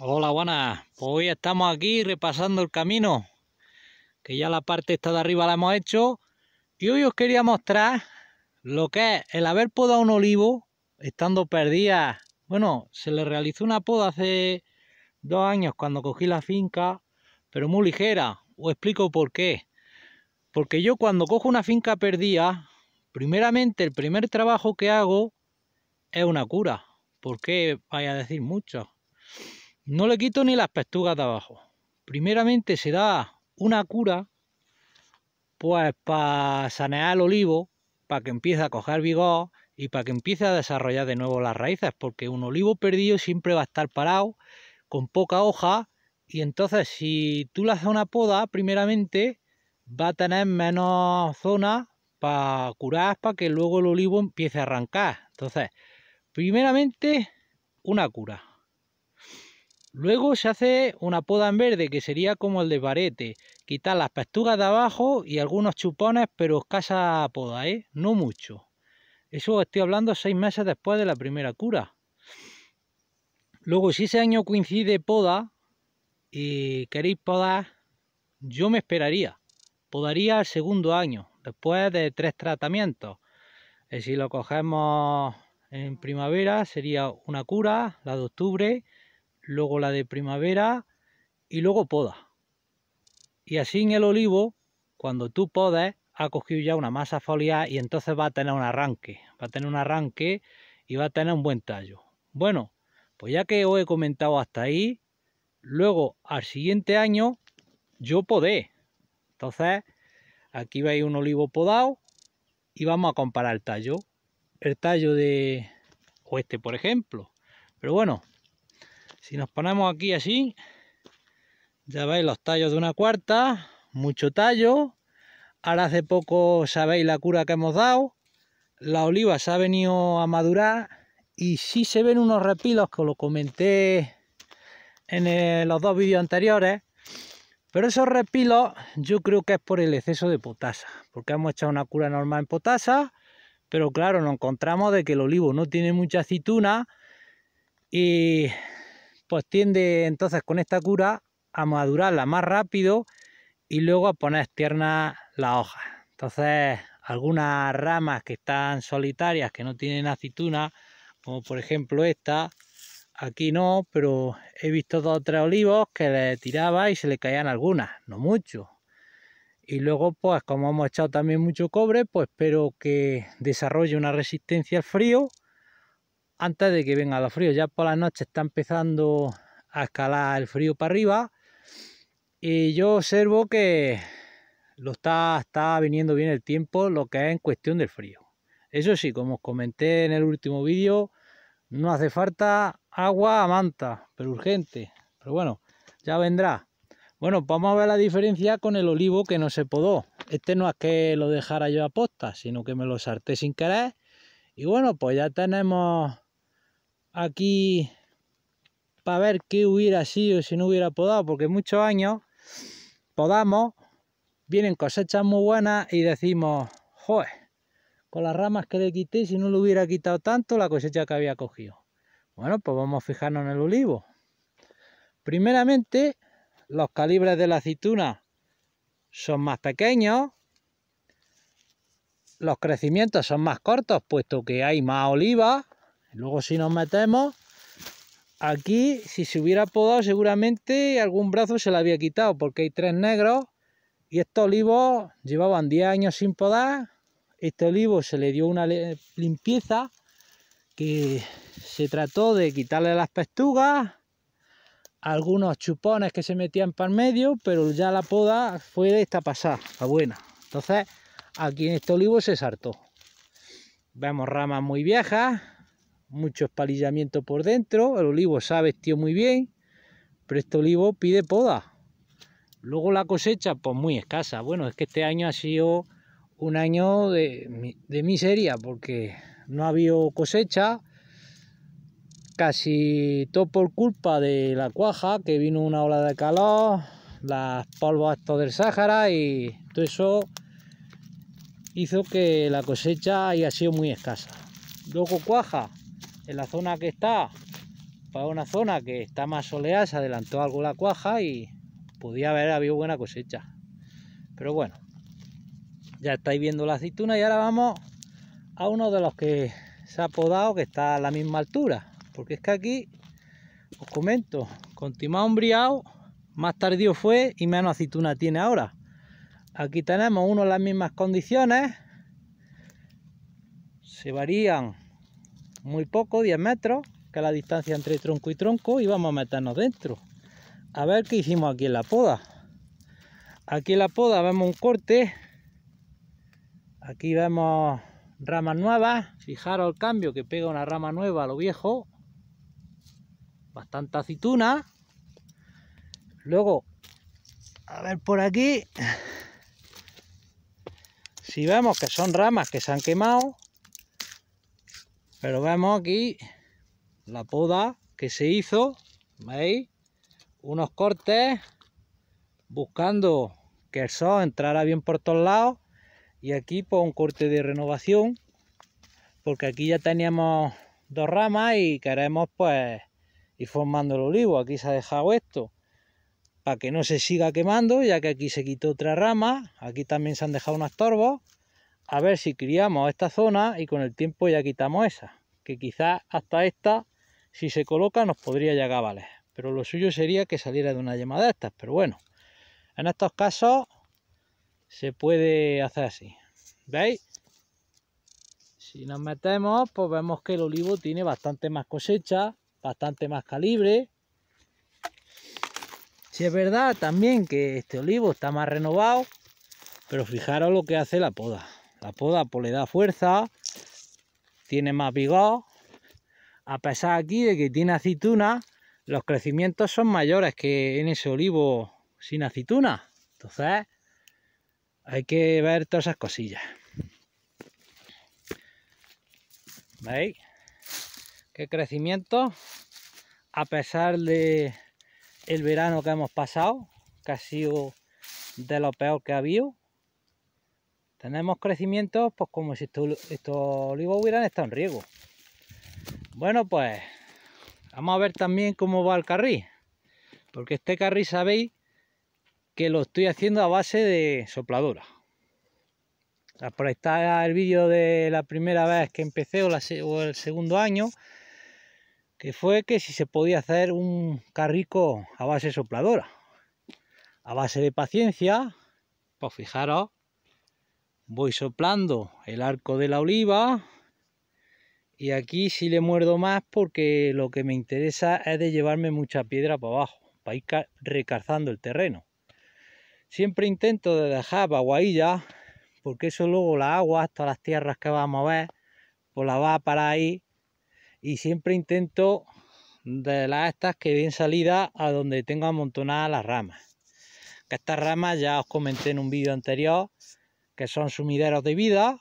Hola, buenas. Pues hoy estamos aquí repasando el camino, que ya la parte esta de arriba la hemos hecho. Y hoy os quería mostrar lo que es el haber podado un olivo estando perdida. Bueno, se le realizó una poda hace dos años cuando cogí la finca, pero muy ligera. Os explico por qué. Porque yo cuando cojo una finca perdida, primeramente el primer trabajo que hago es una cura. ¿Por qué vaya a decir mucho? No le quito ni las pestugas de abajo. Primeramente se da una cura, pues para sanear el olivo, para que empiece a coger vigor y para que empiece a desarrollar de nuevo las raíces, porque un olivo perdido siempre va a estar parado, con poca hoja, y entonces si tú le haces una poda, primeramente va a tener menos zona para curar, para que luego el olivo empiece a arrancar. Entonces, primeramente, una cura. Luego se hace una poda en verde que sería como el de barete, quitar las pastugas de abajo y algunos chupones, pero escasa poda, ¿eh? no mucho. Eso estoy hablando seis meses después de la primera cura. Luego, si ese año coincide poda y queréis podar, yo me esperaría. Podaría el segundo año, después de tres tratamientos. Eh, si lo cogemos en primavera, sería una cura, la de octubre, luego la de primavera y luego poda. Y así en el olivo, cuando tú podes, ha cogido ya una masa foliar y entonces va a tener un arranque, va a tener un arranque y va a tener un buen tallo. Bueno, pues ya que os he comentado hasta ahí, luego al siguiente año yo podé. Entonces, aquí veis un olivo podado y vamos a comparar el tallo. El tallo de, o este por ejemplo. Pero bueno, si nos ponemos aquí así, ya veis los tallos de una cuarta, mucho tallo. Ahora hace poco sabéis la cura que hemos dado. La oliva se ha venido a madurar y sí se ven unos repilos que lo comenté en los dos vídeos anteriores. Pero esos repilos yo creo que es por el exceso de potasa, porque hemos echado una cura normal en potasa, pero claro, nos encontramos de que el olivo no tiene mucha aceituna y pues tiende entonces con esta cura a madurarla más rápido y luego a poner tiernas las hojas. Entonces, algunas ramas que están solitarias, que no tienen aceituna, como por ejemplo esta, aquí no, pero he visto dos o tres olivos que le tiraba y se le caían algunas, no mucho. Y luego, pues como hemos echado también mucho cobre, pues espero que desarrolle una resistencia al frío antes de que venga los frío. Ya por la noche está empezando a escalar el frío para arriba y yo observo que lo está, está viniendo bien el tiempo, lo que es en cuestión del frío. Eso sí, como os comenté en el último vídeo, no hace falta agua a manta, pero urgente. Pero bueno, ya vendrá. Bueno, pues vamos a ver la diferencia con el olivo que no se podó. Este no es que lo dejara yo a posta, sino que me lo salté sin querer. Y bueno, pues ya tenemos aquí para ver qué hubiera sido si no hubiera podado, porque muchos años podamos, vienen cosechas muy buenas y decimos, joder, con las ramas que le quité, si no le hubiera quitado tanto la cosecha que había cogido. Bueno, pues vamos a fijarnos en el olivo. Primeramente, los calibres de la aceituna son más pequeños, los crecimientos son más cortos, puesto que hay más oliva Luego si nos metemos, aquí si se hubiera podado seguramente algún brazo se le había quitado porque hay tres negros y estos olivos llevaban 10 años sin podar. Este olivo se le dio una limpieza que se trató de quitarle las pestugas, algunos chupones que se metían para el medio, pero ya la poda fue esta pasada, la buena. Entonces aquí en este olivo se saltó. Vemos ramas muy viejas, mucho espalillamiento por dentro, el olivo se ha vestido muy bien, pero este olivo pide poda. Luego la cosecha, pues muy escasa. Bueno, es que este año ha sido un año de, miseria, porque no ha habido cosecha, casi todo por culpa de la cuaja, que vino una ola de calor, las polvas del Sáhara y todo eso hizo que la cosecha haya sido muy escasa. Luego cuaja, en la zona que está, para una zona que está más soleada, se adelantó algo la cuaja y podía haber habido buena cosecha. Pero bueno, ya estáis viendo la aceituna y ahora vamos a uno de los que se ha podado, que está a la misma altura. Porque es que aquí, os comento, con umbriado, más tardío fue y menos aceituna tiene ahora. Aquí tenemos uno en las mismas condiciones. Se varían muy poco, 10 metros, que es la distancia entre tronco y tronco, y vamos a meternos dentro. A ver qué hicimos aquí en la poda. Aquí en la poda vemos un corte, aquí vemos ramas nuevas, fijaros el cambio que pega una rama nueva a lo viejo, bastante aceituna. Luego, a ver por aquí, si vemos que son ramas que se han quemado, pero vemos aquí la poda que se hizo, ¿veis? Unos cortes buscando que el sol entrara bien por todos lados y aquí pues un corte de renovación porque aquí ya teníamos dos ramas y queremos pues ir formando el olivo, aquí se ha dejado esto para que no se siga quemando ya que aquí se quitó otra rama, aquí también se han dejado unos torbos a ver si criamos esta zona y con el tiempo ya quitamos esa, que quizás hasta esta, si se coloca, nos podría llegar a valer. Pero lo suyo sería que saliera de una yema de estas, pero bueno, en estos casos se puede hacer así. ¿Veis? Si nos metemos, pues vemos que el olivo tiene bastante más cosecha, bastante más calibre. Si es verdad también que este olivo está más renovado, pero fijaros lo que hace la poda. La poda pues, le da fuerza, tiene más vigor. A pesar aquí de que tiene aceituna, los crecimientos son mayores que en ese olivo sin aceituna. Entonces, hay que ver todas esas cosillas. ¿Veis? Qué crecimiento. A pesar de el verano que hemos pasado, que ha sido de lo peor que ha habido. Tenemos crecimiento pues como si estos, olivos hubieran estado en riego. Bueno, pues vamos a ver también cómo va el carril. Porque este carril sabéis que lo estoy haciendo a base de sopladora. Por ahí está el vídeo de la primera vez que empecé o, la, el segundo año, que fue que si se podía hacer un carrico a base de sopladora. A base de paciencia, pues fijaros voy soplando el arco de la oliva y aquí sí le muerdo más porque lo que me interesa es de llevarme mucha piedra para abajo, para ir recarzando el terreno. Siempre intento de dejar baguailla porque eso luego la agua, todas las tierras que vamos a ver, pues la va para ahí y siempre intento de las estas que den salida a donde tengo amontonadas las ramas. Que estas ramas ya os comenté en un vídeo anterior que son sumideros de vida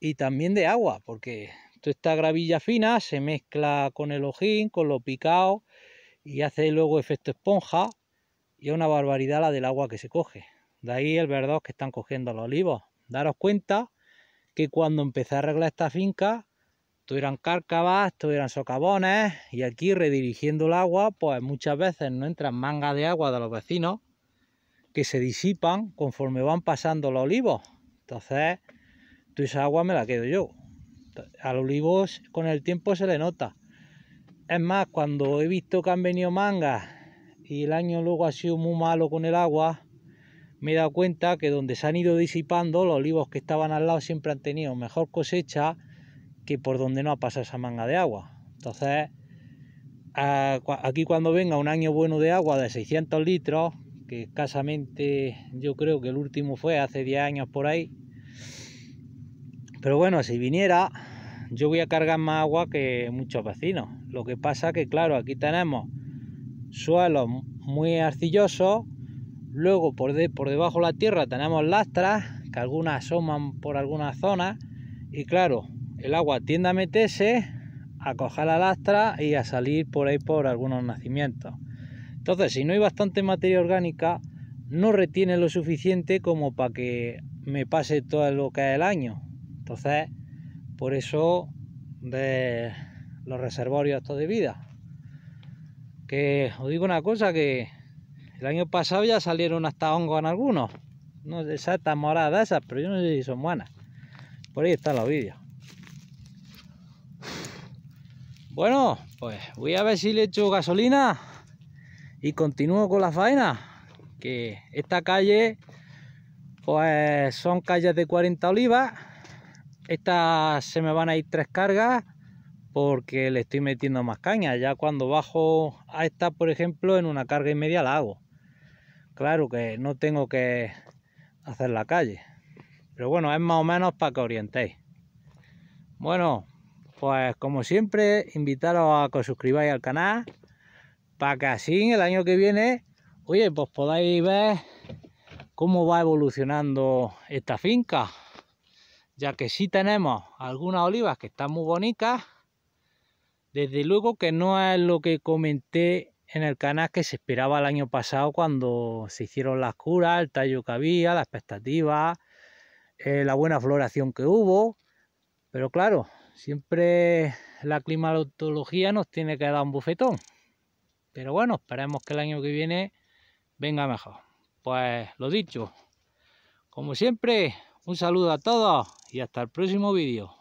y también de agua, porque toda esta gravilla fina se mezcla con el ojín, con lo picado y hace luego efecto esponja y es una barbaridad la del agua que se coge. De ahí el verdor que están cogiendo los olivos. Daros cuenta que cuando empecé a arreglar esta finca, tuvieran cárcavas, eran socavones y aquí redirigiendo el agua, pues muchas veces no entran mangas de agua de los vecinos que se disipan conforme van pasando los olivos. Entonces, tú esa agua me la quedo yo. los olivos con el tiempo se le nota. Es más, cuando he visto que han venido mangas y el año luego ha sido muy malo con el agua, me he dado cuenta que donde se han ido disipando, los olivos que estaban al lado siempre han tenido mejor cosecha que por donde no ha pasado esa manga de agua. Entonces, ah, aquí cuando venga un año bueno de agua de 600 litros, que escasamente yo creo que el último fue hace 10 años por ahí. Pero bueno, si viniera, yo voy a cargar más agua que muchos vecinos. Lo que pasa que, claro, aquí tenemos suelos muy arcilloso luego por, de, por debajo de la tierra tenemos lastras, que algunas asoman por algunas zonas, y claro, el agua tiende a meterse, a coger la lastra y a salir por ahí por algunos nacimientos. Entonces, si no hay bastante materia orgánica, no retiene lo suficiente como para que me pase todo lo que es el año. Entonces, por eso de los reservorios estos de vida. Que os digo una cosa, que el año pasado ya salieron hasta hongos en algunos. No sé están moradas esas, pero yo no sé si son buenas. Por ahí están los vídeos. Bueno, pues voy a ver si le echo gasolina y continúo con la faena que esta calle pues son calles de 40 olivas estas se me van a ir tres cargas porque le estoy metiendo más caña ya cuando bajo a esta por ejemplo en una carga y media la hago claro que no tengo que hacer la calle pero bueno es más o menos para que orientéis bueno pues como siempre invitaros a que os suscribáis al canal para que así el año que viene, oye, pues podáis ver cómo va evolucionando esta finca. Ya que sí tenemos algunas olivas que están muy bonitas, desde luego que no es lo que comenté en el canal que se esperaba el año pasado cuando se hicieron las curas, el tallo que había, la expectativa, eh, la buena floración que hubo. Pero claro, siempre la climatología nos tiene que dar un bufetón. Pero bueno, esperemos que el año que viene venga mejor. Pues lo dicho, como siempre, un saludo a todos y hasta el próximo vídeo.